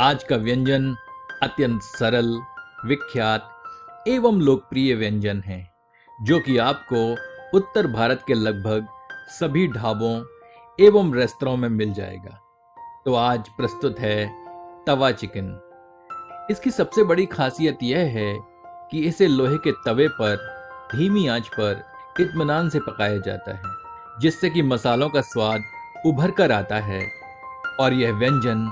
आज का व्यंजन अत्यंत सरल विख्यात एवं लोकप्रिय व्यंजन है जो कि आपको उत्तर भारत के लगभग सभी ढाबों एवं रेस्तरा में मिल जाएगा तो आज प्रस्तुत है तवा चिकन इसकी सबसे बड़ी खासियत यह है कि इसे लोहे के तवे पर धीमी आंच पर इतमान से पकाया जाता है जिससे कि मसालों का स्वाद उभर कर आता है और यह व्यंजन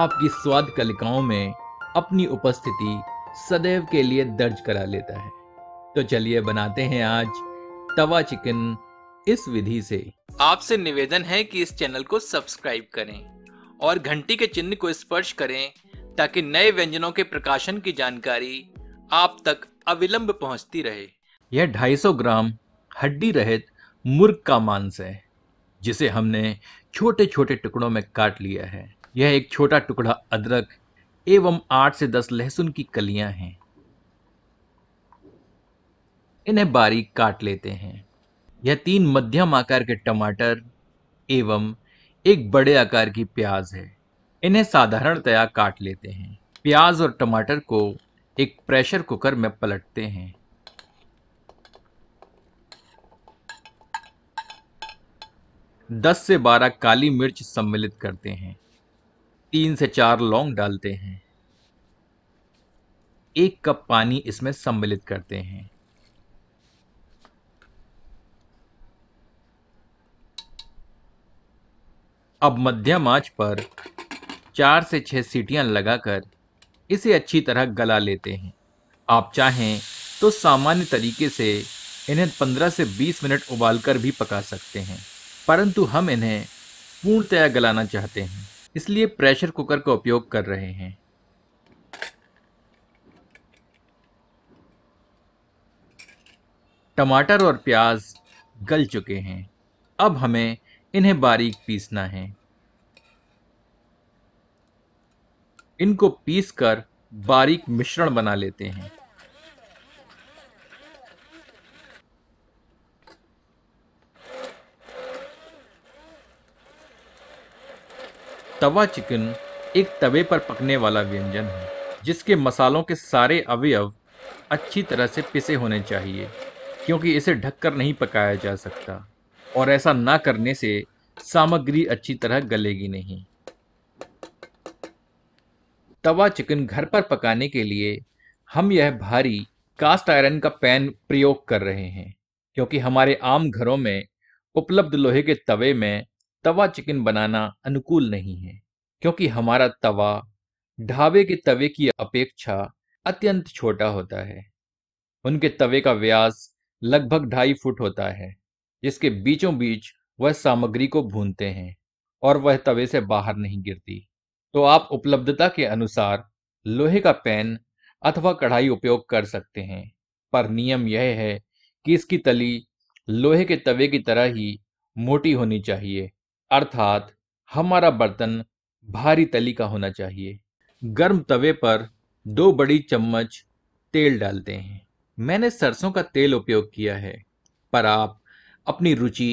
आपकी स्वाद कलिकाओं में अपनी उपस्थिति सदैव के लिए दर्ज करा लेता है तो चलिए बनाते हैं आज तवा चिकन इस विधि से आपसे निवेदन है कि इस चैनल को सब्सक्राइब करें और घंटी के चिन्ह को स्पर्श करें ताकि नए व्यंजनों के प्रकाशन की जानकारी आप तक अविलंब पहुंचती रहे यह 250 ग्राम हड्डी रहित मुर्ग का मांस है जिसे हमने छोटे छोटे टुकड़ों में काट लिया है यह एक छोटा टुकड़ा अदरक एवं आठ से दस लहसुन की कलियां हैं इन्हें बारीक काट लेते हैं यह तीन मध्यम आकार के टमाटर एवं एक बड़े आकार की प्याज है इन्हें साधारणतया काट लेते हैं प्याज और टमाटर को एक प्रेशर कुकर में पलटते हैं दस से बारह काली मिर्च सम्मिलित करते हैं तीन से चार लौंग डालते हैं एक कप पानी इसमें सम्मिलित करते हैं अब मध्यम आंच पर चार से छह सीटियां लगाकर इसे अच्छी तरह गला लेते हैं आप चाहें तो सामान्य तरीके से इन्हें 15 से 20 मिनट उबालकर भी पका सकते हैं परंतु हम इन्हें पूर्णतया गलाना चाहते हैं इसलिए प्रेशर कुकर का उपयोग कर रहे हैं टमाटर और प्याज गल चुके हैं अब हमें इन्हें बारीक पीसना है इनको पीसकर बारीक मिश्रण बना लेते हैं तवा चिकन एक तवे पर पकने वाला व्यंजन है जिसके मसालों के सारे अवयव अच्छी तरह से पिसे होने चाहिए क्योंकि इसे ढककर नहीं पकाया जा सकता और ऐसा ना करने से सामग्री अच्छी तरह गलेगी नहीं तवा चिकन घर पर पकाने के लिए हम यह भारी कास्ट आयरन का पैन प्रयोग कर रहे हैं क्योंकि हमारे आम घरों में उपलब्ध लोहे के तवे में तवा चिकन बनाना अनुकूल नहीं है क्योंकि हमारा तवा ढाबे के तवे की अपेक्षा अत्यंत छोटा होता है उनके तवे का व्यास लगभग ढाई फुट होता है जिसके बीचों बीच वह सामग्री को भूनते हैं और वह तवे से बाहर नहीं गिरती तो आप उपलब्धता के अनुसार लोहे का पैन अथवा कढ़ाई उपयोग कर सकते हैं पर नियम यह है कि इसकी तली लोहे के तवे की तरह ही मोटी होनी चाहिए अर्थात हमारा बर्तन भारी तली का होना चाहिए गर्म तवे पर दो बड़ी चम्मच तेल डालते हैं मैंने सरसों का तेल उपयोग किया है पर आप अपनी रुचि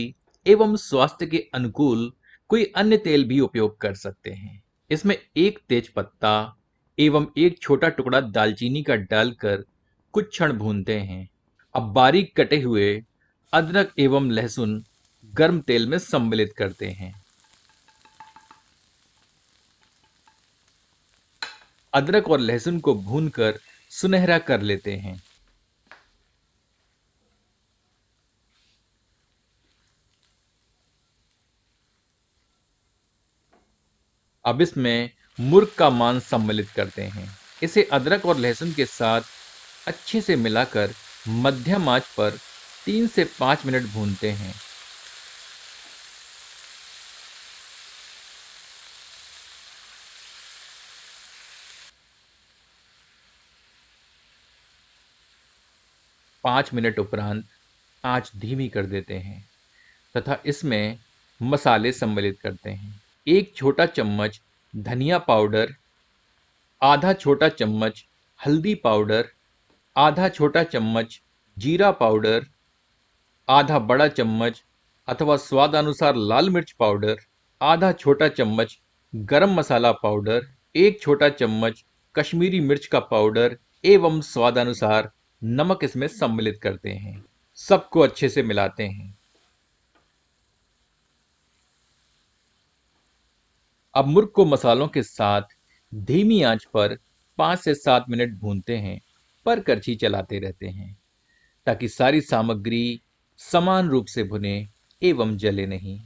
एवं स्वास्थ्य के अनुकूल कोई अन्य तेल भी उपयोग कर सकते हैं इसमें एक तेज पत्ता एवं एक छोटा टुकड़ा दालचीनी का डालकर कुछ क्षण भूनते हैं अब बारीक कटे हुए अदरक एवं लहसुन गर्म तेल में सम्मिलित करते हैं अदरक और लहसुन को भूनकर सुनहरा कर लेते हैं अब इसमें मुर्ग का मांस सम्मिलित करते हैं इसे अदरक और लहसुन के साथ अच्छे से मिलाकर मध्यम आंच पर तीन से पाँच मिनट भूनते हैं पाँच मिनट उपरांत आँच धीमी कर देते हैं तथा इसमें मसाले सम्मिलित करते हैं एक छोटा चम्मच धनिया पाउडर आधा छोटा चम्मच हल्दी पाउडर आधा छोटा चम्मच जीरा पाउडर आधा बड़ा चम्मच अथवा स्वाद अनुसार लाल मिर्च पाउडर आधा छोटा चम्मच गरम मसाला पाउडर एक छोटा चम्मच कश्मीरी मिर्च का पाउडर एवं स्वादानुसार नमक इसमें सम्मिलित करते हैं सबको अच्छे से मिलाते हैं अब मुर्ग को मसालों के साथ धीमी आंच पर पांच से सात मिनट भूनते हैं पर करछी चलाते रहते हैं ताकि सारी सामग्री समान रूप से भुने एवं जले नहीं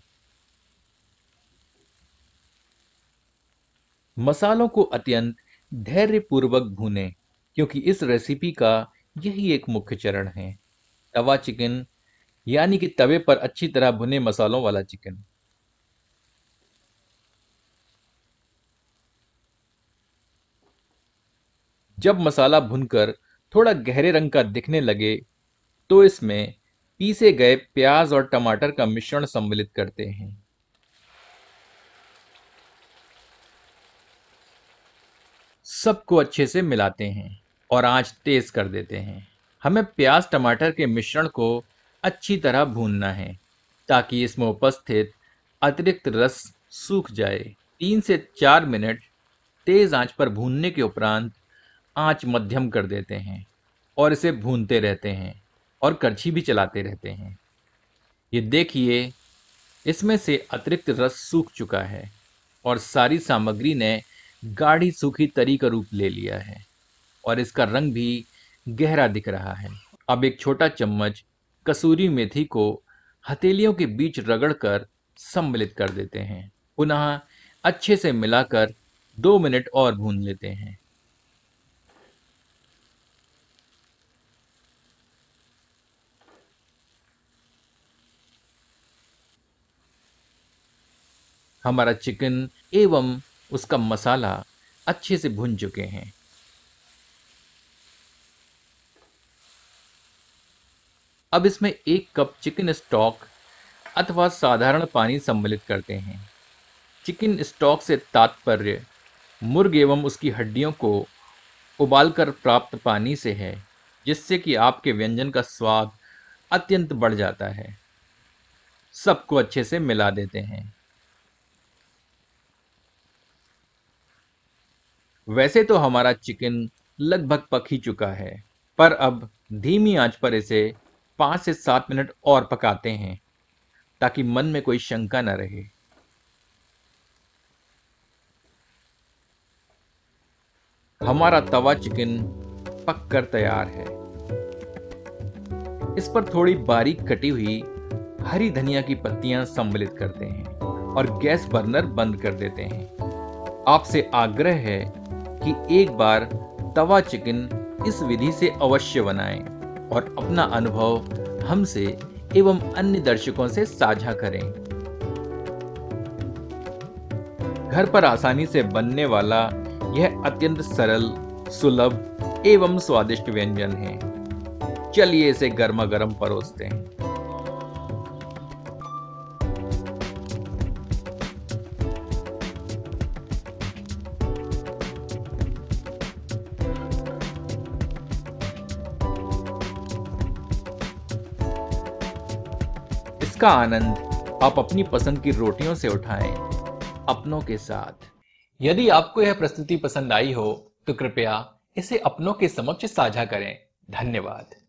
मसालों को अत्यंत धैर्यपूर्वक भूने क्योंकि इस रेसिपी का यही एक मुख्य चरण है तवा चिकन यानी कि तवे पर अच्छी तरह भुने मसालों वाला चिकन जब मसाला भुनकर थोड़ा गहरे रंग का दिखने लगे तो इसमें पीसे गए प्याज और टमाटर का मिश्रण सम्मिलित करते हैं सबको अच्छे से मिलाते हैं और आंच तेज़ कर देते हैं हमें प्याज टमाटर के मिश्रण को अच्छी तरह भूनना है ताकि इसमें उपस्थित अतिरिक्त रस सूख जाए तीन से चार मिनट तेज़ आंच पर भूनने के उपरांत आंच मध्यम कर देते हैं और इसे भूनते रहते हैं और करछी भी चलाते रहते हैं ये देखिए इसमें से अतिरिक्त रस सूख चुका है और सारी सामग्री ने गाढ़ी सूखी तरी का रूप ले लिया है और इसका रंग भी गहरा दिख रहा है अब एक छोटा चम्मच कसूरी मेथी को हथेलियों के बीच रगड़कर सम्मिलित कर देते हैं पुनः अच्छे से मिलाकर दो मिनट और भून लेते हैं हमारा चिकन एवं उसका मसाला अच्छे से भुन चुके हैं अब इसमें एक कप चिकन स्टॉक अथवा साधारण पानी सम्मिलित करते हैं चिकन स्टॉक से तात्पर्य मुर्ग एवं उसकी हड्डियों को उबालकर प्राप्त पानी से है जिससे कि आपके व्यंजन का स्वाद अत्यंत बढ़ जाता है सबको अच्छे से मिला देते हैं वैसे तो हमारा चिकन लगभग पक ही चुका है पर अब धीमी आंच पर इसे पाँच से सात मिनट और पकाते हैं ताकि मन में कोई शंका न रहे हमारा तवा चिकन पक कर तैयार है इस पर थोड़ी बारीक कटी हुई हरी धनिया की पत्तियां सम्मिलित करते हैं और गैस बर्नर बंद कर देते हैं आपसे आग्रह है कि एक बार तवा चिकन इस विधि से अवश्य बनाएं। और अपना अनुभव हमसे एवं अन्य दर्शकों से साझा करें घर पर आसानी से बनने वाला यह अत्यंत सरल सुलभ एवं स्वादिष्ट व्यंजन है चलिए इसे गर्मा गर्म परोसते हैं इसका आनंद आप अपनी पसंद की रोटियों से उठाएं अपनों के साथ यदि आपको यह प्रस्तुति पसंद आई हो तो कृपया इसे अपनों के समक्ष साझा करें धन्यवाद